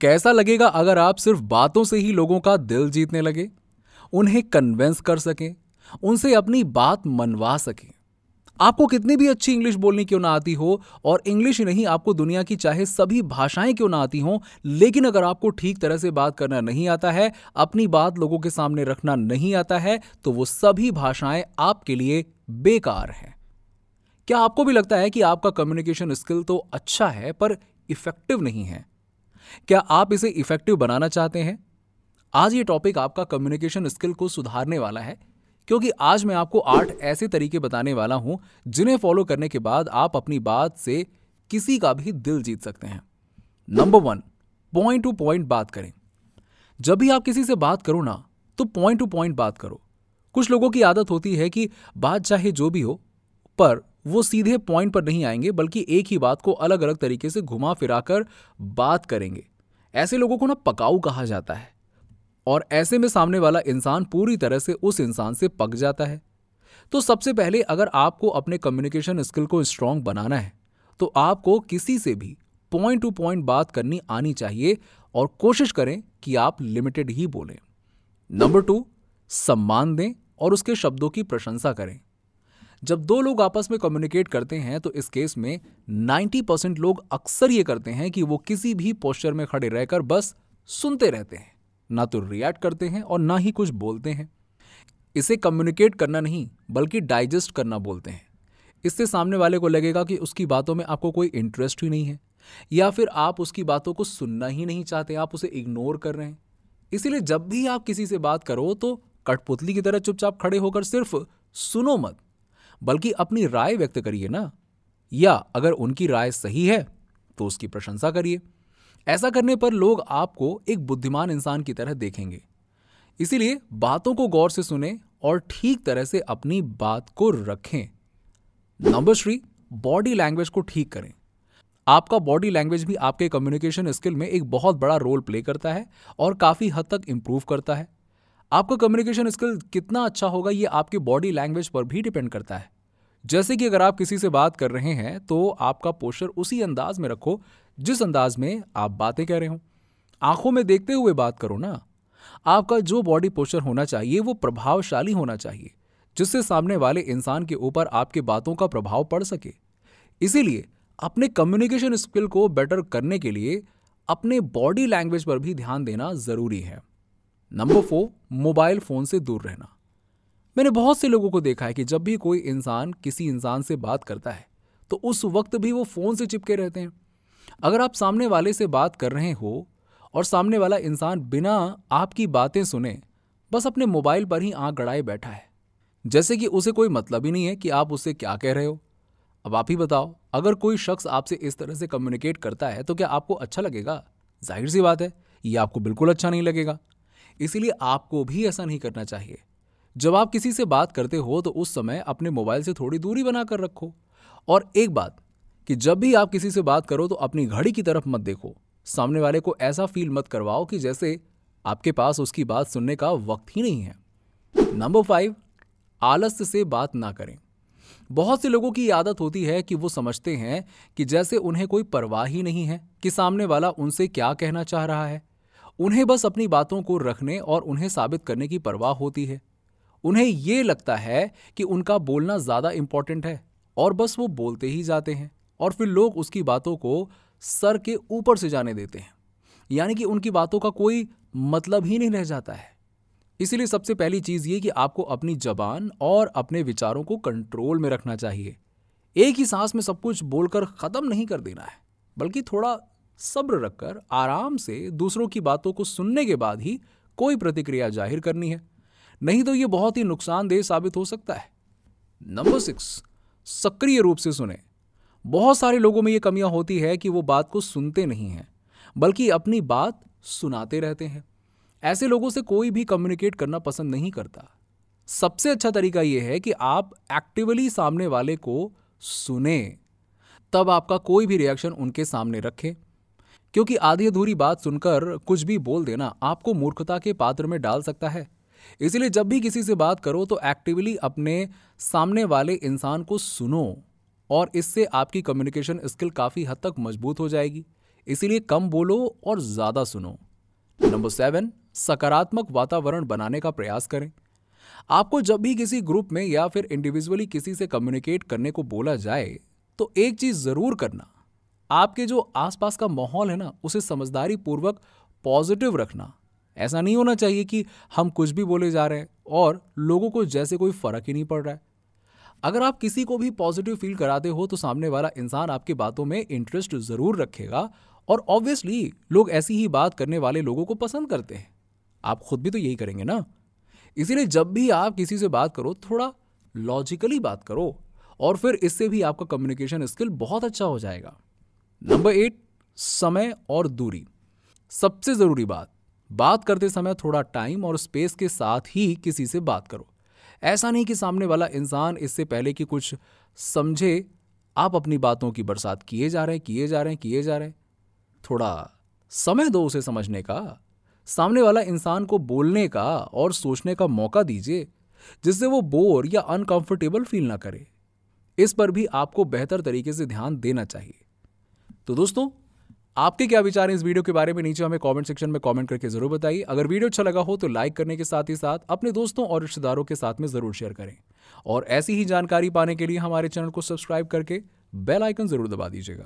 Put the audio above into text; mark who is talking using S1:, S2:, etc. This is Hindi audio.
S1: कैसा लगेगा अगर आप सिर्फ बातों से ही लोगों का दिल जीतने लगे उन्हें कन्वेंस कर सकें उनसे अपनी बात मनवा सकें आपको कितनी भी अच्छी इंग्लिश बोलनी क्यों ना आती हो और इंग्लिश नहीं आपको दुनिया की चाहे सभी भाषाएं क्यों ना आती हों लेकिन अगर आपको ठीक तरह से बात करना नहीं आता है अपनी बात लोगों के सामने रखना नहीं आता है तो वो सभी भाषाएं आपके लिए बेकार हैं क्या आपको भी लगता है कि आपका कम्युनिकेशन स्किल तो अच्छा है पर इफेक्टिव नहीं है क्या आप इसे इफेक्टिव बनाना चाहते हैं आज ये टॉपिक आपका कम्युनिकेशन स्किल को सुधारने वाला है क्योंकि आज मैं आपको आठ ऐसे तरीके बताने वाला हूं जिन्हें फॉलो करने के बाद आप अपनी बात से किसी का भी दिल जीत सकते हैं number one point two point बात करें जब भी आप किसी से बात करो ना तो पॉइंट टू पॉइंट बात करो कुछ लोगों की आदत होती है कि बात चाहे जो भी हो पर वो सीधे पॉइंट पर नहीं आएंगे बल्कि एक ही बात को अलग अलग तरीके से घुमा फिरा कर बात करेंगे ऐसे लोगों को ना पकाऊ कहा जाता है और ऐसे में सामने वाला इंसान पूरी तरह से उस इंसान से पक जाता है तो सबसे पहले अगर आपको अपने कम्युनिकेशन स्किल को स्ट्रांग बनाना है तो आपको किसी से भी पॉइंट टू पॉइंट बात करनी आनी चाहिए और कोशिश करें कि आप लिमिटेड ही बोलें नंबर टू सम्मान दें और उसके शब्दों की प्रशंसा करें जब दो लोग आपस में कम्युनिकेट करते हैं तो इस केस में 90 परसेंट लोग अक्सर ये करते हैं कि वो किसी भी पोस्चर में खड़े रहकर बस सुनते रहते हैं ना तो रिएक्ट करते हैं और ना ही कुछ बोलते हैं इसे कम्युनिकेट करना नहीं बल्कि डाइजेस्ट करना बोलते हैं इससे सामने वाले को लगेगा कि उसकी बातों में आपको कोई इंटरेस्ट ही नहीं है या फिर आप उसकी बातों को सुनना ही नहीं चाहते आप उसे इग्नोर कर रहे हैं इसीलिए जब भी आप किसी से बात करो तो कठपुतली की तरह चुपचाप खड़े होकर सिर्फ सुनो मत बल्कि अपनी राय व्यक्त करिए ना या अगर उनकी राय सही है तो उसकी प्रशंसा करिए ऐसा करने पर लोग आपको एक बुद्धिमान इंसान की तरह देखेंगे इसीलिए बातों को गौर से सुने और ठीक तरह से अपनी बात को रखें नंबर थ्री बॉडी लैंग्वेज को ठीक करें आपका बॉडी लैंग्वेज भी आपके कम्युनिकेशन स्किल में एक बहुत बड़ा रोल प्ले करता है और काफ़ी हद तक इम्प्रूव करता है आपका कम्युनिकेशन स्किल कितना अच्छा होगा ये आपकी बॉडी लैंग्वेज पर भी डिपेंड करता है जैसे कि अगर आप किसी से बात कर रहे हैं तो आपका पोस्चर उसी अंदाज में रखो जिस अंदाज में आप बातें कह रहे हो आंखों में देखते हुए बात करो ना आपका जो बॉडी पोस्चर होना चाहिए वो प्रभावशाली होना चाहिए जिससे सामने वाले इंसान के ऊपर आपके बातों का प्रभाव पड़ सके इसीलिए अपने कम्युनिकेशन स्किल को बेटर करने के लिए अपने बॉडी लैंग्वेज पर भी ध्यान देना ज़रूरी है नंबर फोर मोबाइल फ़ोन से दूर रहना मैंने बहुत से लोगों को देखा है कि जब भी कोई इंसान किसी इंसान से बात करता है तो उस वक्त भी वो फ़ोन से चिपके रहते हैं अगर आप सामने वाले से बात कर रहे हो और सामने वाला इंसान बिना आपकी बातें सुने बस अपने मोबाइल पर ही आँख गड़ाए बैठा है जैसे कि उसे कोई मतलब ही नहीं है कि आप उससे क्या कह रहे हो अब आप ही बताओ अगर कोई शख्स आपसे इस तरह से कम्युनिकेट करता है तो क्या आपको अच्छा लगेगा जाहिर सी बात है ये आपको बिल्कुल अच्छा नहीं लगेगा इसीलिए आपको भी ऐसा नहीं करना चाहिए जब आप किसी से बात करते हो तो उस समय अपने मोबाइल से थोड़ी दूरी बनाकर रखो और एक बात कि जब भी आप किसी से बात करो तो अपनी घड़ी की तरफ मत देखो सामने वाले को ऐसा फील मत करवाओ कि जैसे आपके पास उसकी बात सुनने का वक्त ही नहीं है नंबर फाइव आलस्य से बात ना करें बहुत से लोगों की आदत होती है कि वो समझते हैं कि जैसे उन्हें कोई परवाह ही नहीं है कि सामने वाला उनसे क्या कहना चाह रहा है उन्हें बस अपनी बातों को रखने और उन्हें साबित करने की परवाह होती है उन्हें ये लगता है कि उनका बोलना ज़्यादा इम्पॉर्टेंट है और बस वो बोलते ही जाते हैं और फिर लोग उसकी बातों को सर के ऊपर से जाने देते हैं यानी कि उनकी बातों का कोई मतलब ही नहीं रह जाता है इसीलिए सबसे पहली चीज़ ये कि आपको अपनी जबान और अपने विचारों को कंट्रोल में रखना चाहिए एक ही सांस में सब कुछ बोलकर ख़त्म नहीं कर देना है बल्कि थोड़ा सब्र रखकर आराम से दूसरों की बातों को सुनने के बाद ही कोई प्रतिक्रिया जाहिर करनी है नहीं तो यह बहुत ही नुकसानदेह साबित हो सकता है नंबर सिक्स सक्रिय रूप से सुने बहुत सारे लोगों में यह कमियां होती है कि वो बात को सुनते नहीं हैं बल्कि अपनी बात सुनाते रहते हैं ऐसे लोगों से कोई भी कम्युनिकेट करना पसंद नहीं करता सबसे अच्छा तरीका यह है कि आप एक्टिवली सामने वाले को सुने तब आपका कोई भी रिएक्शन उनके सामने रखें क्योंकि आधी अधूरी बात सुनकर कुछ भी बोल देना आपको मूर्खता के पात्र में डाल सकता है इसलिए जब भी किसी से बात करो तो एक्टिवली अपने सामने वाले इंसान को सुनो और इससे आपकी कम्युनिकेशन स्किल काफ़ी हद तक मजबूत हो जाएगी इसीलिए कम बोलो और ज़्यादा सुनो नंबर सेवन सकारात्मक वातावरण बनाने का प्रयास करें आपको जब भी किसी ग्रुप में या फिर इंडिविजुअली किसी से कम्युनिकेट करने को बोला जाए तो एक चीज़ ज़रूर करना आपके जो आसपास का माहौल है ना उसे समझदारी पूर्वक पॉजिटिव रखना ऐसा नहीं होना चाहिए कि हम कुछ भी बोले जा रहे हैं और लोगों को जैसे कोई फ़र्क ही नहीं पड़ रहा है अगर आप किसी को भी पॉजिटिव फील कराते हो तो सामने वाला इंसान आपकी बातों में इंटरेस्ट ज़रूर रखेगा और ऑब्वियसली लोग ऐसी ही बात करने वाले लोगों को पसंद करते हैं आप खुद भी तो यही करेंगे ना इसीलिए जब भी आप किसी से बात करो थोड़ा लॉजिकली बात करो और फिर इससे भी आपका कम्युनिकेशन स्किल बहुत अच्छा हो जाएगा नंबर एट समय और दूरी सबसे ज़रूरी बात बात करते समय थोड़ा टाइम और स्पेस के साथ ही किसी से बात करो ऐसा नहीं कि सामने वाला इंसान इससे पहले कि कुछ समझे आप अपनी बातों की बरसात किए जा रहे हैं किए जा रहे हैं किए जा रहे हैं थोड़ा समय दो उसे समझने का सामने वाला इंसान को बोलने का और सोचने का मौका दीजिए जिससे वो बोर या अनकंफर्टेबल फील ना करे इस पर भी आपको बेहतर तरीके से ध्यान देना चाहिए तो दोस्तों आपके क्या विचार हैं इस वीडियो के बारे में नीचे हमें कमेंट सेक्शन में कमेंट करके जरूर बताइए अगर वीडियो अच्छा लगा हो तो लाइक करने के साथ ही साथ अपने दोस्तों और रिश्तेदारों के साथ में जरूर शेयर करें और ऐसी ही जानकारी पाने के लिए हमारे चैनल को सब्सक्राइब करके बेल आइकन जरूर दबा दीजिएगा